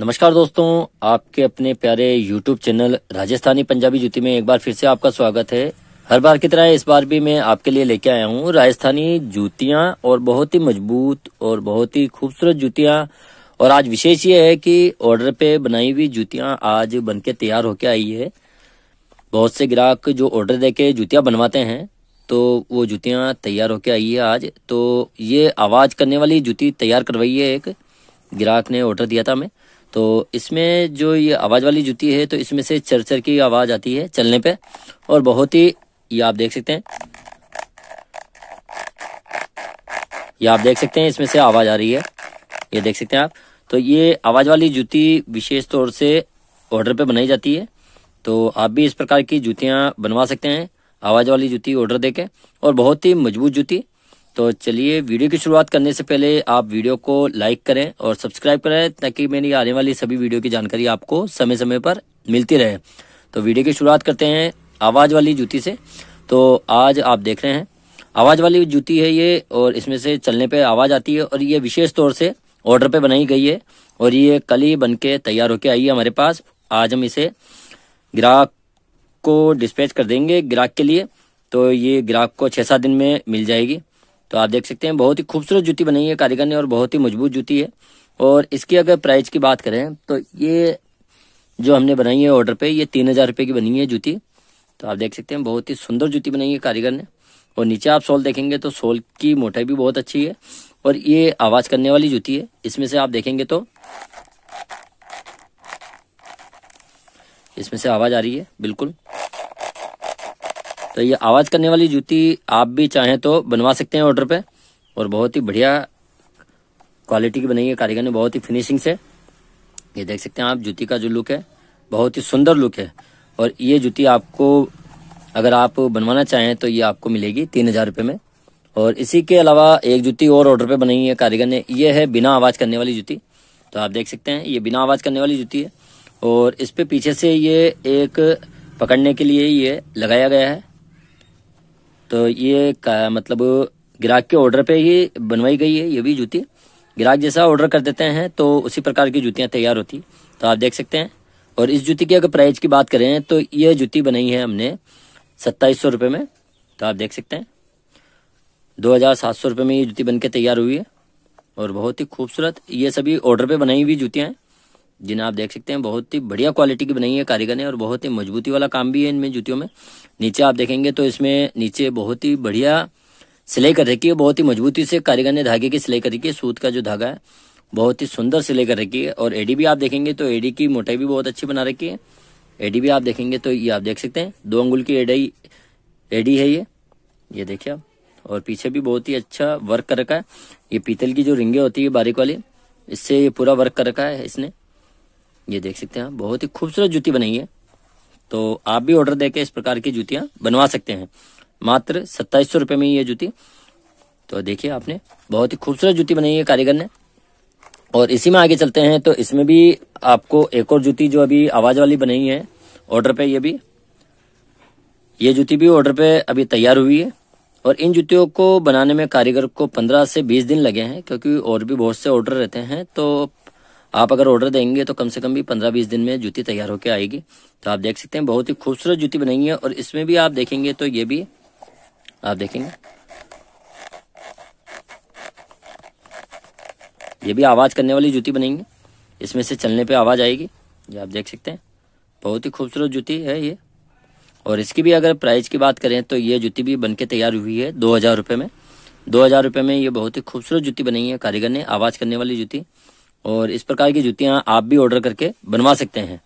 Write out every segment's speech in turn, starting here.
नमस्कार दोस्तों आपके अपने प्यारे YouTube चैनल राजस्थानी पंजाबी जूती में एक बार फिर से आपका स्वागत है हर बार की तरह इस बार भी मैं आपके लिए लेके आया हूँ राजस्थानी जूतियाँ और बहुत ही मजबूत और बहुत ही खूबसूरत जूतियाँ और आज विशेष ये है कि ऑर्डर पे बनाई हुई जूतियाँ आज बन के तैयार होके आई है बहुत से ग्राहक जो ऑर्डर दे के बनवाते हैं तो वो जूतियाँ तैयार होके आई है आज तो ये आवाज़ करने वाली जूती तैयार करवाई है एक ग्राहक ने ऑर्डर दिया था हमें तो इसमें जो ये आवाज़ वाली जूती है तो इसमें से चरचर की आवाज़ आती है चलने पे और बहुत ही ये आप देख सकते हैं ये आप देख सकते हैं इसमें से आवाज़ आ रही है ये देख सकते हैं आप तो ये आवाज़ वाली जूती विशेष तौर से ऑर्डर पे बनाई जाती है तो आप भी इस प्रकार की जूतियाँ बनवा सकते हैं आवाज़ वाली जूती ऑर्डर देके और बहुत ही मजबूत जूती तो चलिए वीडियो की शुरुआत करने से पहले आप वीडियो को लाइक करें और सब्सक्राइब करें ताकि मेरी आने वाली सभी वीडियो की जानकारी आपको समय समय पर मिलती रहे तो वीडियो की शुरुआत करते हैं आवाज़ वाली जूती से तो आज आप देख रहे हैं आवाज़ वाली जूती है ये और इसमें से चलने पर आवाज़ आती है और ये विशेष तौर से ऑर्डर पे बनाई गई है और ये कल ही बन के तैयार होके आई है हमारे पास आज हम इसे ग्राहक को डिस्पैच कर देंगे ग्राहक के लिए तो ये ग्राहक को छः सात दिन में मिल जाएगी तो आप देख सकते हैं बहुत ही खूबसूरत जूती बनाई है कारीगर ने और बहुत ही मजबूत जूती है और इसकी अगर प्राइस की बात करें तो ये जो हमने बनाई है ऑर्डर पे ये तीन हज़ार रुपये की बनी है जूती तो आप देख सकते हैं बहुत ही सुंदर जूती बनाई है कारीगर ने और नीचे आप सोल देखेंगे तो सोल की मोटाई भी बहुत अच्छी है और ये आवाज़ करने वाली जूती है इसमें से आप देखेंगे तो इसमें से आवाज़ आ रही है बिल्कुल तो ये आवाज़ करने वाली जूती आप भी चाहें तो बनवा सकते हैं ऑर्डर पे और बहुत ही बढ़िया क्वालिटी की बनाई है कारीगर ने बहुत ही फिनिशिंग से ये देख सकते हैं आप जूती का जो लुक है बहुत ही सुंदर लुक है और ये जूती आपको अगर आप बनवाना चाहें तो ये आपको मिलेगी तीन हज़ार रुपये में और इसी के अलावा एक जूती और ऑर्डर पे बनाई है कारीगर ने ये है बिना आवाज़ करने वाली जूती तो आप देख सकते हैं ये बिना आवाज़ करने वाली जूती है और इस पे पीछे से ये एक पकड़ने के लिए ये लगाया गया है तो ये का, मतलब ग्राहक के ऑर्डर पे ही बनवाई गई है ये भी जूती ग्राहक जैसा ऑर्डर कर देते हैं तो उसी प्रकार की जूतियाँ तैयार होती तो आप देख सकते हैं और इस जूती की अगर प्राइस की बात करें तो ये जूती बनाई है हमने सत्ताईस सौ रुपये में तो आप देख सकते हैं दो हज़ार सात सौ रुपये में ये जूती बन के तैयार हुई है और बहुत ही खूबसूरत ये सभी ऑर्डर पे बनाई हुई जूतियाँ हैं जिन्हें आप देख सकते हैं बहुत ही बढ़िया क्वालिटी की बनाई है कारीगर ने और बहुत ही मजबूती वाला काम भी है इनमें जूतियों में नीचे आप देखेंगे तो इसमें नीचे बहुत ही बढ़िया सिलाई कर रखी है बहुत ही मजबूती से कारीगर ने धागे की सिलाई कर रखी है सूत का जो धागा है बहुत ही सुंदर सिलाई कर रखी है और एडी भी आप देखेंगे तो एडी की मोटाई भी बहुत अच्छी बना रखी है एडी भी आप देखेंगे तो ये आप देख सकते हैं दो अंगुल की एडी एडी है ये ये देखिए आप और पीछे भी बहुत ही अच्छा वर्क कर रखा है ये पीतल की जो रिंगे होती है बारीक वाली इससे ये पूरा वर्क कर रखा है इसने ये देख सकते हैं बहुत ही खूबसूरत जूती बनाई है तो आप भी ऑर्डर देके इस प्रकार की जूतियां बनवा सकते हैं मात्र सत्ताईस सौ रुपये में ये जूती तो देखिए आपने बहुत ही खूबसूरत जूती बनाई है कारीगर ने और इसी में आगे चलते हैं तो इसमें भी आपको एक और जूती जो अभी आवाज़ वाली बनाई है ऑर्डर पे ये भी ये जूती भी ऑर्डर पे अभी तैयार हुई है और इन जूतियों को बनाने में कारीगर को पंद्रह से बीस दिन लगे हैं क्योंकि और भी बहुत से ऑर्डर रहते हैं तो आप अगर ऑर्डर देंगे तो कम से कम भी पंद्रह बीस दिन में जूती तैयार होकर आएगी तो आप देख सकते हैं बहुत ही खूबसूरत जूती बनाई है और इसमें भी आप देखेंगे तो ये भी आप देखेंगे ये भी आवाज़ करने वाली जूती बनेंगे इसमें से चलने पे आवाज़ आएगी ये आप देख सकते हैं बहुत ही खूबसूरत जूती है ये और इसकी भी अगर प्राइस की बात करें तो ये जूती भी बनके तैयार हुई है दो हज़ार रुपये में दो हज़ार रुपये में ये बहुत ही खूबसूरत जूती बनी है कारीगर ने आवाज़ करने वाली जूती और इस प्रकार की जूतियां आप भी ऑर्डर करके बनवा सकते हैं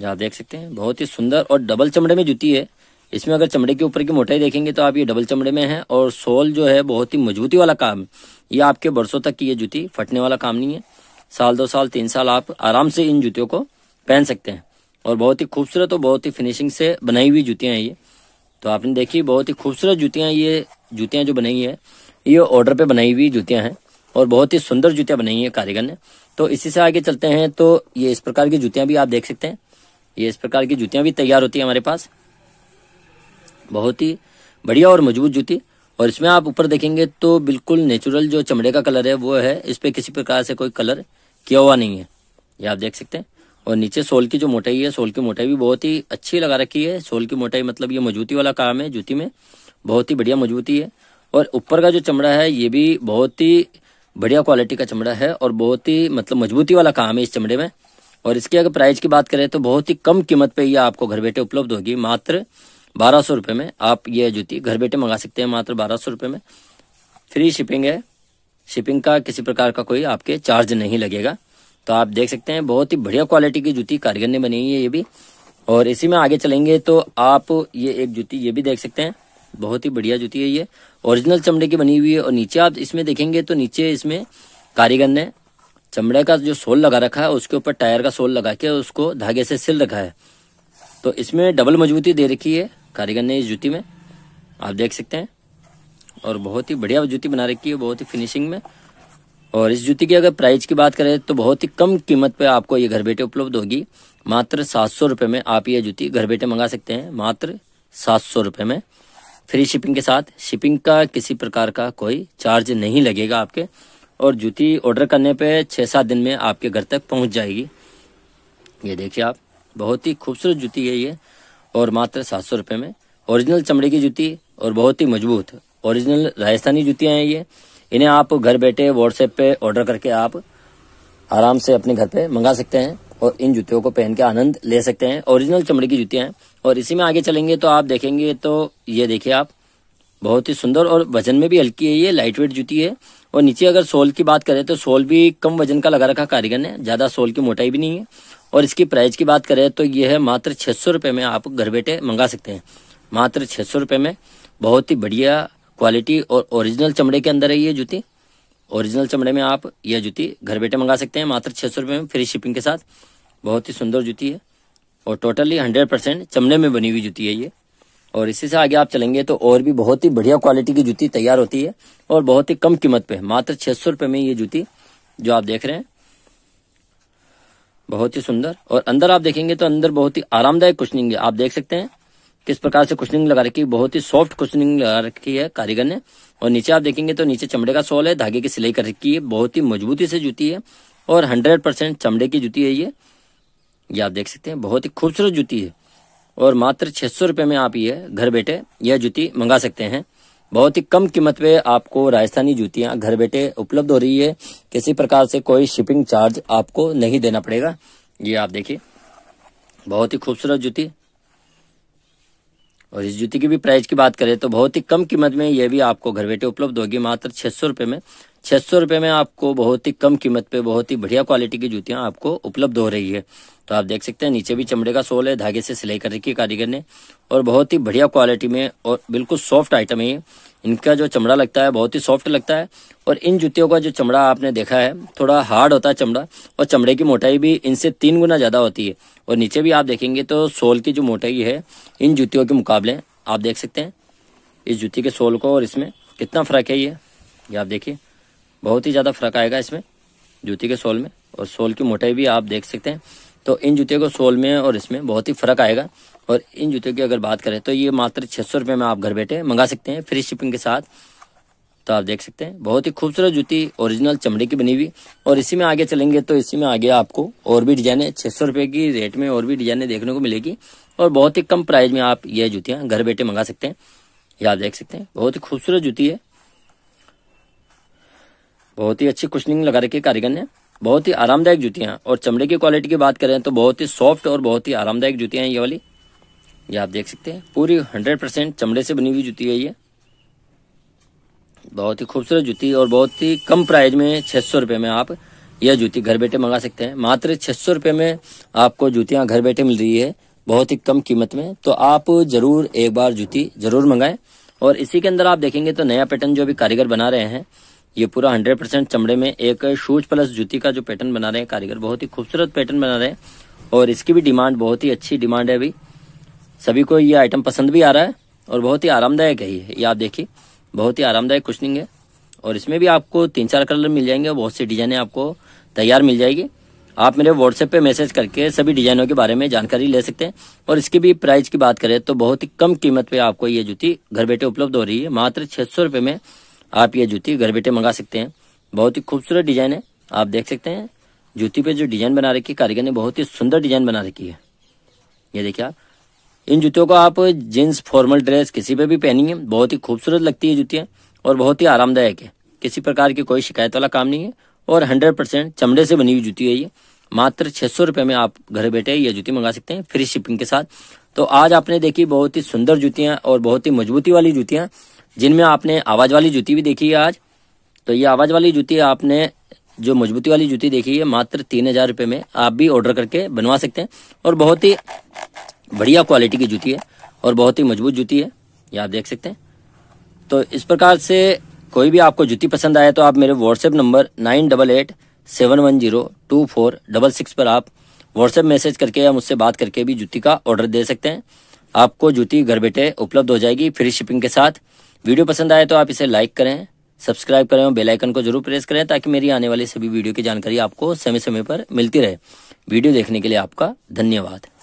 यहाँ देख सकते हैं बहुत ही सुंदर और डबल चमड़े में जूती है इसमें अगर चमड़े के ऊपर की मोटाई देखेंगे तो आप ये डबल चमड़े में है और सोल जो है बहुत ही मजबूती वाला काम ये आपके बरसों तक की ये जूती फटने वाला काम नहीं है साल दो साल तीन साल आप आराम से इन जूतियों को पहन सकते हैं और बहुत ही खूबसूरत और बहुत ही फिनिशिंग से बनाई हुई जूतियां हैं ये तो आपने देखी बहुत ही खूबसूरत जूतियां ये जूतियां जो बनाई है ये ऑर्डर पे बनाई हुई जूतियां हैं और बहुत ही सुंदर जूतियां बनाई हैं कारीगर ने तो इसी से आगे चलते हैं तो ये इस प्रकार की जूतियां भी आप देख सकते हैं ये इस प्रकार की जूतियां भी तैयार होती है हमारे पास बहुत ही बढ़िया और मजबूत जूती और इसमें आप ऊपर देखेंगे तो बिल्कुल नेचुरल जो चमड़े का कलर है वो है इस पर किसी प्रकार से कोई कलर किया हुआ नहीं है ये आप देख सकते हैं और नीचे सोल की जो मोटाई है सोल की मोटाई भी बहुत ही अच्छी लगा रखी है सोल की मोटाई मतलब ये मजबूती वाला काम है जूती में बहुत ही बढ़िया मजबूती है और ऊपर का जो चमड़ा है ये भी बहुत ही बढ़िया क्वालिटी का चमड़ा है और बहुत ही मतलब मजबूती वाला काम है इस चमड़े में और इसकी अगर प्राइस की बात करें तो बहुत ही कम कीमत पे ये आपको घर बैठे उपलब्ध होगी मात्र बारह सौ रुपये में आप ये जूती घर बैठे मंगा सकते हैं मात्र बारह सौ रुपये में फ्री शिपिंग है शिपिंग का किसी प्रकार का कोई आपके चार्ज नहीं लगेगा तो आप देख सकते हैं बहुत ही बढ़िया क्वालिटी की जूती कारीगर ने बनी हुई है ये भी और इसी में आगे चलेंगे तो आप ये एक जूती ये भी देख सकते हैं बहुत ही बढ़िया जूती है ये ओरिजिनल चमड़े की बनी हुई है और नीचे आप इसमें देखेंगे तो नीचे इसमें कारीगर ने चमड़े का जो सोल लगा रखा है उसके ऊपर टायर का सोल लगा के उसको धागे से सिल रखा है तो इसमें डबल मजबूती दे रखी है कारीगर ने इस जूती में आप देख सकते हैं और बहुत ही बढ़िया जूती बना रखी है बहुत ही फिनिशिंग में और इस जूती की अगर प्राइस की बात करें तो बहुत ही कम कीमत पे आपको ये घर बैठे उपलब्ध होगी मात्र सात सौ रुपये में आप ये जूती घर बैठे मंगा सकते हैं मात्र सात सौ रुपये में फ्री शिपिंग के साथ शिपिंग का किसी प्रकार का कोई चार्ज नहीं लगेगा आपके और जूती ऑर्डर करने पे छः सात दिन में आपके घर तक पहुंच जाएगी ये देखिए आप बहुत ही खूबसूरत जूती है ये और मात्र सात सौ रुपये में ओरिजिनल चमड़े की जूती और बहुत ही मजबूत ओरिजिनल राजस्थानी जूतियाँ हैं ये इन्हें आप घर बैठे व्हाट्सएप पे ऑर्डर करके आप आराम से अपने घर पे मंगा सकते हैं और इन जूतियों को पहन के आनंद ले सकते हैं ओरिजिनल चमड़े की जूतियां हैं और इसी में आगे चलेंगे तो आप देखेंगे तो ये देखिए आप बहुत ही सुंदर और वजन में भी हल्की है ये लाइट वेट जूती है और नीचे अगर सोल की बात करें तो सोल भी कम वजन का लगा रखा कारीगर ने ज़्यादा सोल की मोटाई भी नहीं है और इसकी प्राइस की बात करें तो ये है मात्र छह सौ रुपये में आप घर बैठे मंगा सकते हैं मात्र छह सौ रुपये में बहुत ही बढ़िया क्वालिटी और ओरिजिनल चमड़े के अंदर है ये जूती ओरिजिनल चमड़े में आप यह जूती घर बैठे मंगा सकते हैं मात्र छः सौ रुपये में फ्री शिपिंग के साथ बहुत ही सुंदर जूती है और टोटली हंड्रेड परसेंट चमड़े में बनी हुई जूती है ये और इसी से आगे आप चलेंगे तो और भी बहुत ही बढ़िया क्वालिटी की जूती तैयार होती है और बहुत ही कम कीमत पे मात्र छः सौ रुपये में ये जूती जो आप देख रहे हैं बहुत ही सुंदर और अंदर आप देखेंगे तो अंदर बहुत ही आरामदायक कुछ नहीं है आप देख सकते हैं किस प्रकार से क्वेश्चनिंग लगा रखी है बहुत ही सॉफ्ट क्वेश्चनिंग लगा रखी है कारीगर ने और नीचे आप देखेंगे तो नीचे चमड़े का सोल है धागे की सिलाई कर रखी है बहुत ही मजबूती से जूती है और हंड्रेड परसेंट चमड़े की जूती है ये ये आप देख सकते हैं बहुत ही खूबसूरत जूती है और मात्र छह सौ रुपये में आप ये घर बैठे यह जूती मंगा सकते हैं बहुत ही कम कीमत पे आपको राजस्थानी जूतियां घर बैठे उपलब्ध हो रही है किसी प्रकार से कोई शिपिंग चार्ज आपको नहीं देना पड़ेगा ये आप देखिए बहुत ही खूबसूरत जूती और इस जूती की भी प्राइस की बात करें तो बहुत ही कम कीमत में ये भी आपको घर बैठे उपलब्ध होगी मात्र छह सौ रुपये में छह सौ रुपये में आपको बहुत ही कम कीमत पे बहुत ही बढ़िया क्वालिटी की जूतियाँ आपको उपलब्ध हो रही है तो आप देख सकते हैं नीचे भी चमड़े का सोल है धागे से सिलाई कर रखी है कारीगर ने और बहुत ही बढ़िया क्वालिटी में और बिल्कुल सॉफ्ट आइटम है इनका जो चमड़ा लगता है बहुत ही सॉफ्ट लगता है और इन जूतियों का जो चमड़ा आपने देखा है थोड़ा हार्ड होता है चमड़ा और चमड़े की मोटाई भी इनसे तीन गुना ज़्यादा होती है और नीचे भी आप देखेंगे तो सोल की जो मोटाई है इन जूतियों के मुकाबले आप देख सकते हैं इस जूती के सोल को और इसमें कितना फ़र्क है ये ये आप देखिए बहुत ही ज़्यादा फ़र्क आएगा इसमें जूती के सोल में और सोल की मोटाई भी आप देख सकते हैं तो इन जूते को सोल में और इसमें बहुत ही फ़र्क आएगा और इन जूते की अगर बात करें तो ये मात्र छः सौ रुपये में आप घर बैठे मंगा सकते हैं फ्री शिपिंग के साथ तो आप देख सकते हैं बहुत ही खूबसूरत जूती ओरिजिनल चमड़े की बनी हुई और इसी में आगे चलेंगे तो इसी में आगे आपको और भी डिजाइने छः सौ रुपये की रेट में और भी डिजाइने देखने को मिलेगी और बहुत ही कम प्राइस में आप ये जूतियाँ घर बैठे मंगा सकते हैं ये आप देख सकते हैं बहुत ही खूबसूरत जूती है बहुत ही अच्छी कुशनिंग लगा रखी है कारीगर ने बहुत ही आरामदायक जूतियाँ और चमड़े की क्वालिटी की बात करें तो बहुत ही सॉफ्ट और बहुत ही आरामदायक जूतियाँ हैं ये वाली ये आप देख सकते हैं पूरी हंड्रेड परसेंट चमड़े से बनी हुई जूती है ये बहुत ही खूबसूरत जूती और बहुत ही कम प्राइस में छह सौ रुपये में आप यह जूती घर बैठे मंगा सकते हैं मात्र छह सौ रुपये में आपको जूतियाँ घर बैठे मिल रही है बहुत ही कम कीमत में तो आप ज़रूर एक बार जूती ज़रूर मंगाएं और इसी के अंदर आप देखेंगे तो नया पैटर्न जो अभी कारीगर बना रहे हैं ये पूरा 100 परसेंट चमड़े में एक शूज प्लस जूती का जो पैटर्न बना रहे हैं कारीगर बहुत ही खूबसूरत पैटर्न बना रहे हैं और इसकी भी डिमांड बहुत ही अच्छी डिमांड है अभी सभी को ये आइटम पसंद भी आ रहा है और बहुत ही आरामदायक है ये आप देखिए बहुत ही आरामदायक कुशनिंग है और इसमें भी आपको तीन चार कलर मिल जाएंगे बहुत सी डिजाइनें आपको तैयार मिल जाएगी आप मेरे व्हाट्सएप पे मैसेज करके सभी डिजाइनों के बारे में जानकारी ले सकते हैं और इसकी भी प्राइस की बात करें तो बहुत ही कम कीमत पे आपको ये जूती घर बैठे उपलब्ध हो रही है मात्र छह सौ में आप ये जूती घर बैठे मंगा सकते हैं बहुत ही खूबसूरत डिजाइन है आप देख सकते हैं जूती पे जो डिजाइन बना रखी है कारीगर ने बहुत ही सुंदर डिजाइन बना रखी है ये देखिए आप इन जूतियों को आप जींस फॉर्मल ड्रेस किसी पे भी पहनेंगे बहुत ही खूबसूरत लगती है जूतियाँ और बहुत ही आरामदायक है किसी प्रकार की कोई शिकायत वाला काम नहीं है और हंड्रेड परसेंट चमड़े से बनी हुई जूती है ये मात्र छह सौ में आप घर बैठे ये जूती मंगा सकते हैं फ्री शिपिंग के साथ तो आज आपने देखी बहुत ही सुंदर जूतियाँ और बहुत ही मजबूती वाली जूतियाँ जिनमें आपने आवाज़ वाली जूती भी देखी है आज तो ये आवाज़ वाली जूती आपने जो मजबूती वाली जूती देखी है मात्र तीन हज़ार रुपये में आप भी ऑर्डर करके बनवा सकते हैं और बहुत ही बढ़िया क्वालिटी की जूती है और बहुत ही मजबूत जूती है ये आप देख सकते हैं तो इस प्रकार से कोई भी आपको जूती पसंद आए तो आप मेरे WhatsApp number nine double eight seven one zero two four double six पर आप व्हाट्सएप मैसेज करके या मुझसे बात करके भी जूती का ऑर्डर दे सकते हैं आपको जूती घर बैठे उपलब्ध हो जाएगी फ्री शिपिंग के साथ वीडियो पसंद आए तो आप इसे लाइक करें सब्सक्राइब करें और बेल आइकन को जरूर प्रेस करें ताकि मेरी आने वाली सभी वीडियो की जानकारी आपको समय समय पर मिलती रहे वीडियो देखने के लिए आपका धन्यवाद